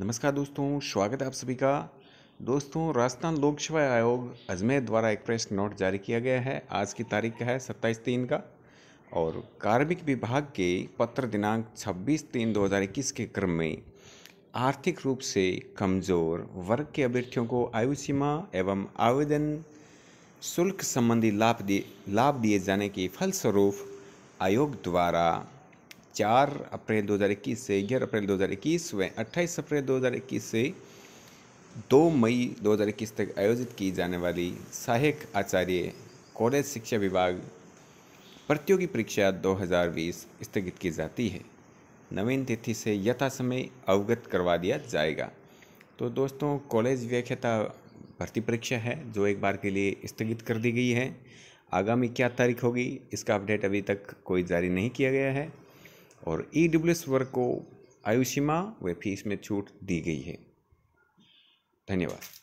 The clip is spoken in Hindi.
नमस्कार दोस्तों स्वागत है आप सभी का दोस्तों राजस्थान लोक सेवा आयोग अजमेर द्वारा एक प्रेस नोट जारी किया गया है आज की तारीख का है सत्ताईस तीन का और कार्मिक विभाग के पत्र दिनांक छब्बीस तीन दो हज़ार इक्कीस के क्रम में आर्थिक रूप से कमज़ोर वर्ग के अभ्यर्थियों को आयु सीमा एवं आवेदन शुल्क संबंधी लाभ दिए लाभ दिए जाने के फलस्वरूप आयोग द्वारा चार अप्रैल 2021 से ग्यारह अप्रैल 2021 व 28 अप्रैल 2021 से 2 मई 2021 तक आयोजित की जाने वाली सहायक आचार्य कॉलेज शिक्षा विभाग प्रतियोगी परीक्षा 2020 स्थगित की जाती है नवीन तिथि से यथासमय अवगत करवा दिया जाएगा तो दोस्तों कॉलेज व्याख्याता भर्ती परीक्षा है जो एक बार के लिए स्थगित कर दी गई है आगामी क्या तारीख होगी इसका अपडेट अभी तक कोई जारी नहीं किया गया है और ई डब्ल्यू एस वर्ग को आयु सीमा व फीस में छूट दी गई है धन्यवाद